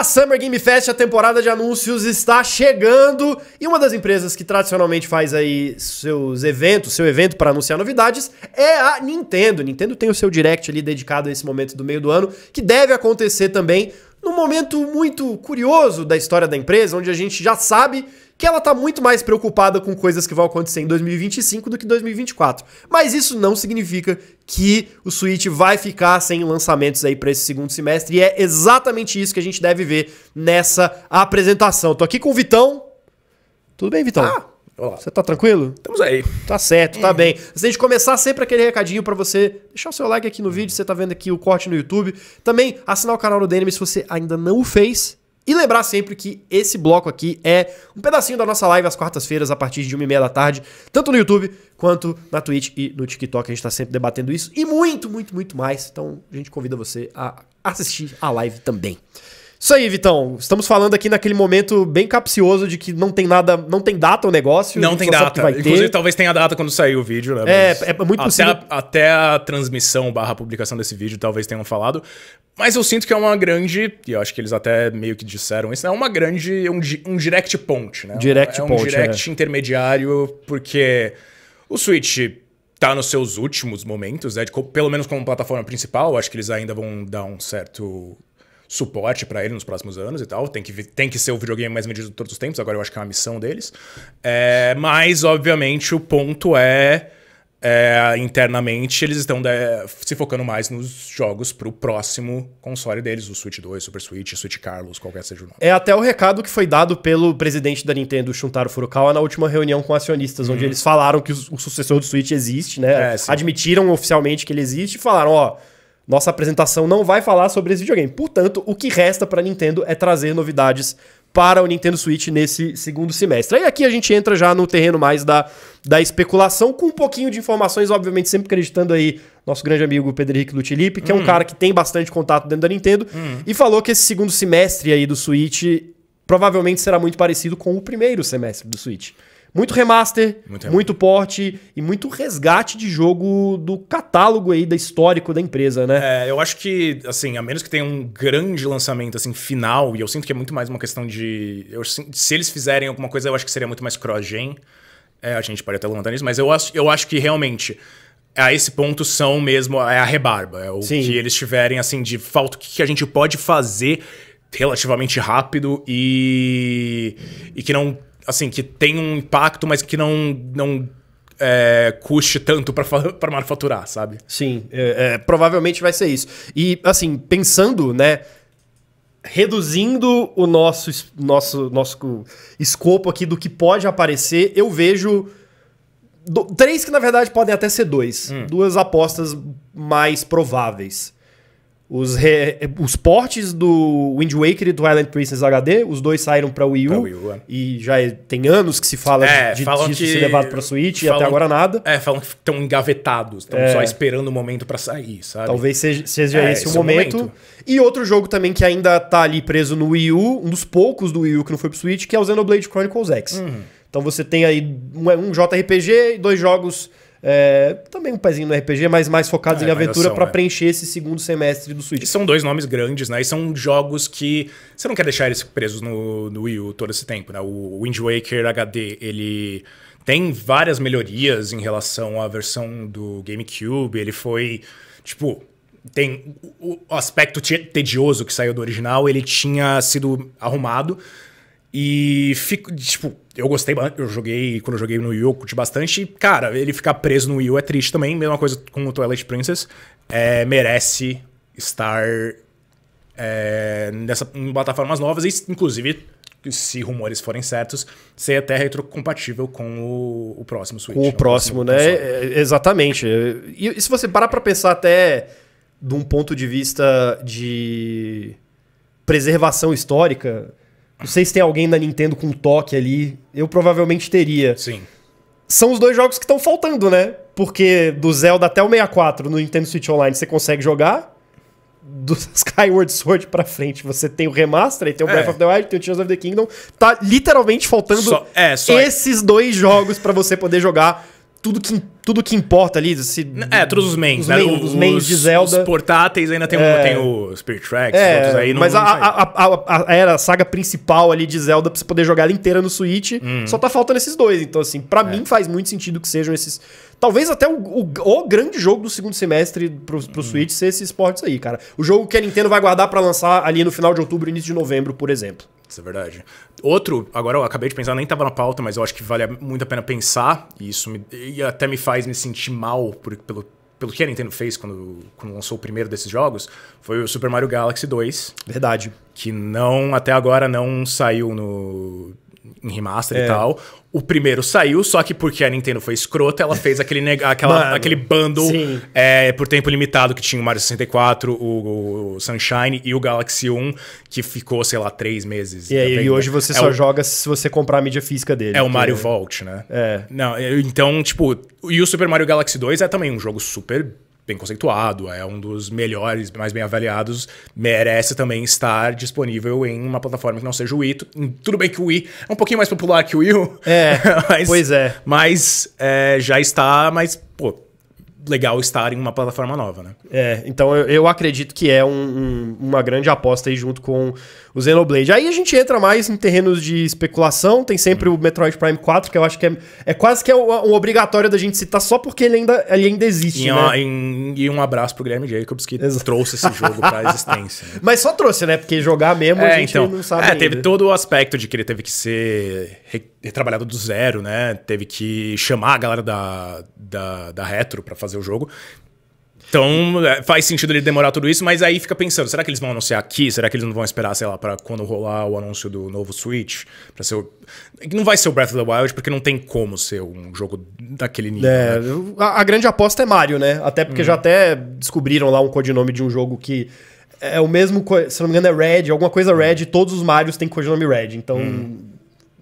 A Summer Game Fest, a temporada de anúncios, está chegando e uma das empresas que tradicionalmente faz aí seus eventos, seu evento para anunciar novidades é a Nintendo. Nintendo tem o seu direct ali dedicado a esse momento do meio do ano, que deve acontecer também num momento muito curioso da história da empresa, onde a gente já sabe que ela está muito mais preocupada com coisas que vão acontecer em 2025 do que 2024. Mas isso não significa que o Switch vai ficar sem lançamentos aí para esse segundo semestre, e é exatamente isso que a gente deve ver nessa apresentação. Tô aqui com o Vitão. Tudo bem, Vitão? Ah, você tá tranquilo? Estamos aí. Tá certo, tá bem. Antes gente começar, sempre aquele recadinho para você deixar o seu like aqui no vídeo, você tá vendo aqui o corte no YouTube. Também assinar o canal do DNM se você ainda não o fez. E lembrar sempre que esse bloco aqui é um pedacinho da nossa live às quartas-feiras, a partir de uma e meia da tarde, tanto no YouTube quanto na Twitch e no TikTok. A gente está sempre debatendo isso e muito, muito, muito mais. Então a gente convida você a assistir a live também. Isso aí, Vitão. Estamos falando aqui naquele momento bem capcioso de que não tem nada, não tem data o negócio. Não tem data. Inclusive, talvez tenha data quando sair o vídeo, né? É, mas é, é muito até possível. A, até a transmissão barra publicação desse vídeo talvez tenham falado. Mas eu sinto que é uma grande, e eu acho que eles até meio que disseram isso, né, é uma grande, um, um direct ponte, né? Direct é um ponte, direct é. intermediário, porque o Switch tá nos seus últimos momentos, né? De, pelo menos como plataforma principal, acho que eles ainda vão dar um certo suporte para ele nos próximos anos e tal. Tem que, tem que ser o videogame mais vendido de todos os tempos, agora eu acho que é uma missão deles. É, mas, obviamente, o ponto é. É, internamente eles estão de, se focando mais nos jogos para o próximo console deles, o Switch 2, Super Switch, Switch Carlos, qualquer seja o nome. É até o recado que foi dado pelo presidente da Nintendo, Shuntaro Furukawa, na última reunião com acionistas, onde uhum. eles falaram que o, o, sucessor do Switch existe, né? É, Admitiram oficialmente que ele existe e falaram, ó... Oh, nossa apresentação não vai falar sobre esse videogame. Portanto, o que resta para a Nintendo é trazer novidades para o Nintendo Switch nesse segundo semestre. Aí aqui a gente entra já no terreno mais da, da especulação, com um pouquinho de informações, obviamente, sempre acreditando aí nosso grande amigo Pedro Henrique Lutilipe, que hum. é um hum. cara que tem bastante contato dentro da Nintendo, hum. e falou que esse segundo semestre aí do Switch provavelmente será muito parecido com o primeiro semestre do Switch. Muito remaster, muito, muito porte e muito resgate de jogo do catálogo aí da histórico da empresa, né? É, eu acho que, assim, a menos que tenha um grande lançamento assim final, e eu sinto que é muito mais uma questão de eu, se eles fizerem alguma coisa, eu acho que seria muito mais cross-gen. É, a gente pode até levantar nisso, mas eu acho, eu acho que realmente a esse ponto são mesmo é a rebarba, é o Sim. que eles tiverem assim de falta o que a gente pode fazer relativamente rápido e, e que não assim, que tem um impacto, mas que não, não é, custe tanto para manufaturar, sabe? Sim, é, é, provavelmente vai ser isso. E, assim, pensando, né? Reduzindo o nosso, nosso, nosso escopo aqui do que pode aparecer, eu vejo do, três que, na verdade, podem até ser dois. Hum. Duas apostas mais prováveis. Os, re, os portes do Wind Waker e do Island Princess HD, os dois saíram para Wii U. Pra Wii U é. E já é, tem anos que se fala é, de, falam disso que, ser levado para Switch falam, e até agora nada. É, falam que estão engavetados, estão é. só esperando o momento para sair, sabe? Talvez seja, seja é, esse, esse é o momento. momento. E outro jogo também que ainda tá ali preso no Wii U, um dos poucos do Wii U que não foi pro Switch, que é o Xenoblade Chronicles X. Uhum. Então você tem aí um, é um JRPG e dois jogos é, também um pezinho no RPG, mas mais focados é, em aventura para é. preencher esse segundo semestre do Switch. E são dois nomes grandes, né? E são jogos que você não quer deixar eles presos no, no Wii U todo esse tempo, né? O Wind Waker HD, ele tem várias melhorias em relação à versão do GameCube, ele foi, tipo, tem o aspecto tedioso que saiu do original, ele tinha sido arrumado e fico, tipo, eu gostei, eu joguei, quando eu joguei no Wii, eu curti bastante. Cara, ele ficar preso no Wii é triste também, mesma coisa com o Twilight Princess. É, merece estar é, nessa, em plataformas novas, e, inclusive, se rumores forem certos, ser até retrocompatível com o, o próximo Switch. Com o, né? o próximo, né? Console. É, é, exatamente. E, e se você parar pra pensar até de um ponto de vista de preservação histórica, não sei se tem alguém da Nintendo com toque ali. Eu provavelmente teria. Sim. São os dois jogos que estão faltando, né? Porque do Zelda até o 64 no Nintendo Switch Online você consegue jogar. Do Skyward Sword pra frente você tem o Remaster, tem o é. Breath of the Wild, tem o Tears of the Kingdom. Tá literalmente faltando só, é, só é. esses é. dois jogos para você poder jogar tudo que, tudo que importa ali. se é, todos os mains, os né? Main, os, os mains de Zelda. Os portáteis ainda tem, é, tem o Spirit Tracks, é, outros aí. Não, mas não a, a, a, a, era, a saga principal ali de Zelda, pra você poder jogar ela inteira no Switch, hum. só tá faltando esses dois. Então, assim, para é. mim faz muito sentido que sejam esses... Talvez até o, o, o grande jogo do segundo semestre pro, pro hum. Switch ser esses portes aí, cara. O jogo que a Nintendo vai guardar para lançar ali no final de outubro, início de novembro, por exemplo. Isso é verdade. Outro, agora eu acabei de pensar, nem estava na pauta, mas eu acho que vale muito a pena pensar, e isso me, e até me faz me sentir mal por, pelo, pelo que a Nintendo fez quando, quando lançou o primeiro desses jogos, foi o Super Mario Galaxy 2. Verdade. Que não, até agora, não saiu no, em remaster é. e tal. O primeiro saiu, só que porque a Nintendo foi escrota, ela fez aquele, neg... aquela, Mano, aquele bundle é, por tempo limitado que tinha o Mario 64, o, o, Sunshine e o Galaxy 1, que ficou, sei lá, três meses. E, aí, e né? hoje você é só o... joga se você comprar a mídia física dele. É o Mario Vault, né? É. Não, é, então, tipo, e o Super Mario Galaxy 2 é também um jogo super bem conceituado, é um dos melhores, mais bem avaliados, merece também estar disponível em uma plataforma que não seja o Wii. Hum, tudo bem que o Wii é um pouquinho mais popular que o Wii. É, mas, pois é. Mas é, já está mas pô, legal estar em uma plataforma nova, né? É, então eu, eu acredito que é um, um, uma grande aposta aí junto com o Xenoblade. Aí a gente entra mais em terrenos de especulação, tem sempre hum. o Metroid Prime 4, que eu acho que é, é quase que é um, um obrigatório da gente citar só porque ele ainda, ele ainda existe, e, né? em, e um abraço pro Graham Jacobs que Exato. trouxe esse jogo pra existência. Né? Mas só trouxe, né? Porque jogar mesmo é, a gente então, não sabe É, ainda. teve todo o aspecto de que ele teve que ser ter trabalhado do zero, né? Teve que chamar a galera da, da, da Retro para fazer o jogo. Então, é, faz sentido ele demorar tudo isso, mas aí fica pensando, será que eles vão anunciar aqui? Será que eles não vão esperar, sei lá, para quando rolar o anúncio do novo Switch? para ser o... Não vai ser o Breath of the Wild, porque não tem como ser um jogo daquele nível. É, né? a, a, grande aposta é Mario, né? Até porque hum. já uhum. até descobriram lá um codinome de um jogo que é o mesmo, se não me engano é Red, alguma coisa Red, todos os Marios têm codinome Red, então... Hum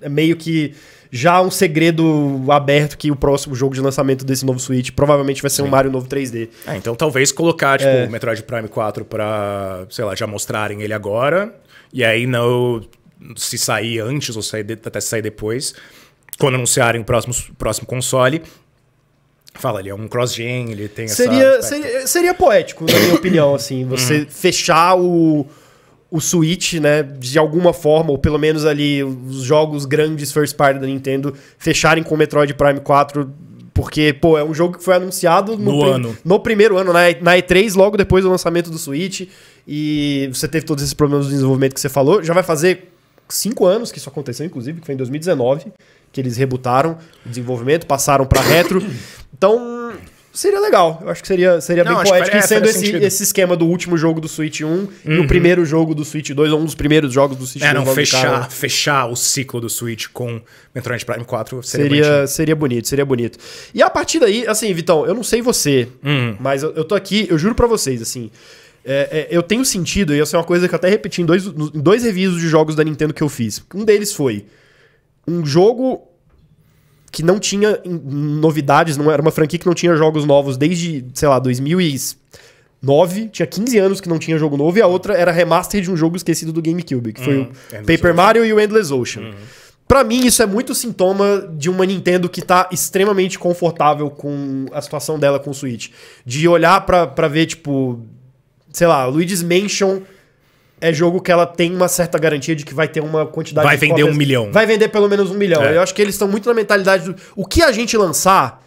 é meio que já um segredo aberto que o próximo jogo de lançamento desse novo Switch provavelmente vai ser Sim. um Mario novo 3D. É, então talvez colocar tipo, é. o Metroid Prime 4 para, sei lá, já mostrarem ele agora e aí não se sair antes ou sair de, até sair depois, quando anunciarem o próximo, próximo console, Fala, ele é um cross-gen, ele tem seria, essa... Seria, seria poético, na minha opinião, assim, você uhum. fechar o, o Switch, né, de alguma forma, ou pelo menos ali os jogos grandes first party da Nintendo fecharem com Metroid Prime 4, porque, pô, é um jogo que foi anunciado no, no ano. no primeiro ano, na, na E3, logo depois do lançamento do Switch, e você teve todos esses problemas de desenvolvimento que você falou, já vai fazer cinco anos que isso aconteceu, inclusive, que foi em 2019 que eles rebutaram o desenvolvimento, passaram para retro. Então, seria legal. Eu acho que seria, seria Não, bem poético. Que, é, e sendo esse, esse esquema do último jogo do Switch 1 uhum. e o uhum. primeiro jogo do Switch 2, ou é um dos primeiros jogos do Switch é, Não, fechar, fechar o ciclo do Switch com Metroid Prime 4 seria Seria, seria bonito, seria bonito. E a partir daí, assim, Vitão, eu não sei você, uhum. mas eu, eu tô aqui, eu juro para vocês, assim. É, é, eu tenho sentido, e essa é uma coisa que eu até repeti em dois, dois revisos de jogos da Nintendo que eu fiz. Um deles foi um jogo que não tinha novidades, não era uma franquia que não tinha jogos novos desde, sei lá, 2009. Tinha 15 anos que não tinha jogo novo. E a outra era remaster de um jogo esquecido do GameCube, que foi hum, o Endless Paper Ocean. Mario e o Endless Ocean. Uhum. Pra mim, isso é muito sintoma de uma Nintendo que tá extremamente confortável com a situação dela com o Switch. De olhar para pra ver, tipo, sei lá, Luigi's Mansion é jogo que ela tem uma certa garantia de que vai ter uma quantidade vai de vender cópias. um milhão. Vai vender pelo menos um milhão. É. Eu acho que eles estão muito na mentalidade do. O que a gente lançar,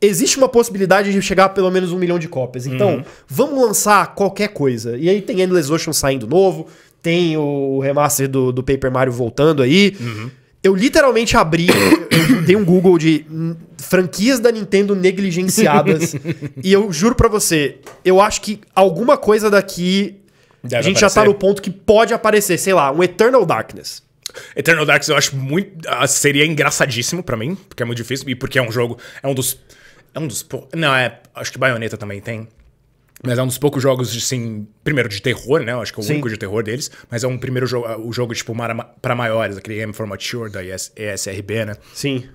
existe uma possibilidade de chegar a pelo menos um milhão de cópias. Então, uhum. vamos lançar qualquer coisa. E aí tem Endless Ocean saindo novo, tem o remaster do, do Paper Mario voltando aí. Uhum. Eu literalmente abri, tem eu dei um Google de franquias da Nintendo negligenciadas. e eu juro para você, eu acho que alguma coisa daqui Deve a gente aparecer. já tá no ponto que pode aparecer, sei lá, um Eternal Darkness. Eternal Darkness eu acho muito. Ah, seria engraçadíssimo para mim, porque é muito difícil e porque é um jogo. É um dos. É um dos. Não, é. Acho que Bayonetta também tem. Mas é um dos poucos jogos, de, assim, primeiro de terror, né? Eu acho que é o Sim. único de terror deles. Mas é um primeiro jogo, ah, o jogo, tipo, para maiores, aquele Game for Mature da ES, ESRB, né? Sim.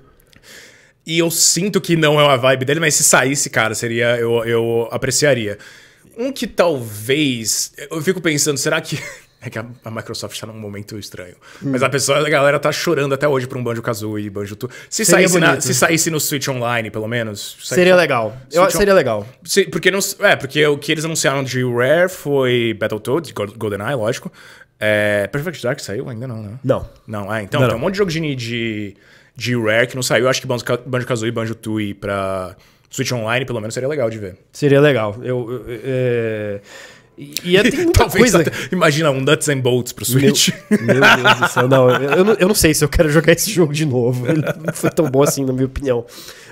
E eu sinto que não é uma vibe dele, mas se saísse, cara, seria. Eu, eu apreciaria. Um que talvez. Eu fico pensando, será que. É que a, Microsoft está num momento estranho. Hum. Mas a pessoa, a galera tá chorando até hoje por um Banjo Kazooie, Banjo Tu. Se saísse, se saísse no Switch Online, pelo menos. Seria legal. eu eu, seria legal. Se, porque não, é, porque o que eles anunciaram de Rare foi Battletoads, GoldenEye, lógico. É, Perfect Dark saiu ainda não, né? Não. Não, ah, então não, tem não. um monte de jogo de, de Rare que não saiu. acho que Banjo, Banjo Kazooie, Banjo Tooie pra. Switch Online, pelo menos, seria legal de ver. Seria legal. Eu. eu é... E, e é, muita Talvez coisa. Até, imagina um Nuts and Bolts pro Switch. Meu, meu Deus do céu. Não, eu, eu, não, eu não sei se eu quero jogar esse jogo de novo. Ele não foi tão bom assim, na minha opinião.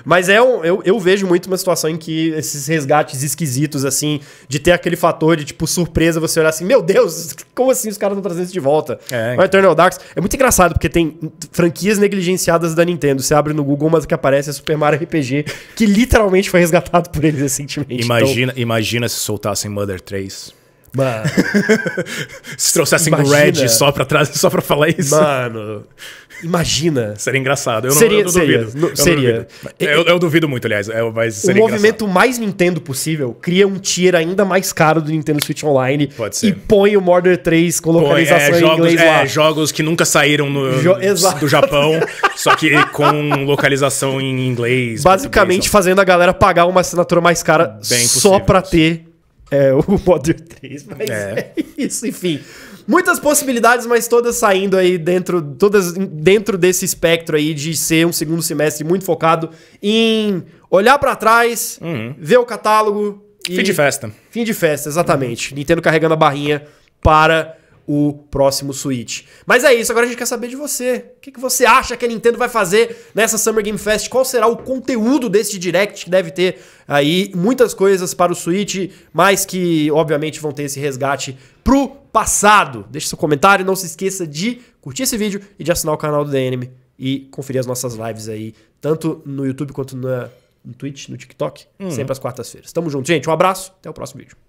Mas é um, eu, eu vejo muito uma situação em que esses resgates esquisitos, assim, de ter aquele fator de, tipo, surpresa, você olhar assim, meu Deus, como assim os caras estão trazendo isso de volta? É. O Eternal Darks é muito engraçado, porque tem franquias negligenciadas da Nintendo. Você abre no Google, mas o que aparece é Super Mario RPG, que literalmente foi resgatado por eles recentemente. Imagina, então... imagina se soltassem Mother 3. Mano. Se trouxessem imagina, do Red só pra, trás, só pra falar isso. Mano. Imagina. Seria engraçado. Eu não, eu não seria, duvido. eu seria. duvido. Eu, eu, duvido muito, aliás. É, mas o movimento engraçado. mais Nintendo possível cria um tier ainda mais caro do Nintendo Switch Online. Pode ser. E põe o Mordor 3 com localização põe, é, jogos, em inglês é, lá. jogos que nunca saíram no, jo do Japão, só que com localização em inglês. Basicamente fazendo a galera pagar uma assinatura mais cara Bem só possível, pra ter é, o Modern 3, mas é. é. isso, enfim. Muitas possibilidades, mas todas saindo aí dentro, todas dentro desse espectro aí de ser um segundo semestre muito focado em olhar para trás, uhum. ver o catálogo. E... Fim de festa. Fim de festa, exatamente. Uhum. Nintendo carregando a barrinha para o próximo Switch. Mas é isso, agora a gente quer saber de você. O que, que você acha que a Nintendo vai fazer nessa Summer Game Fest? Qual será o conteúdo desse Direct que deve ter aí muitas coisas para o Switch, mas que obviamente vão ter esse resgate pro passado. Deixe seu comentário, não se esqueça de curtir esse vídeo e de assinar o canal do DNM e conferir as nossas lives aí, tanto no YouTube quanto na, no Twitch, no TikTok, uhum. sempre às quartas-feiras. Tamo junto, gente. Um abraço, até o próximo vídeo.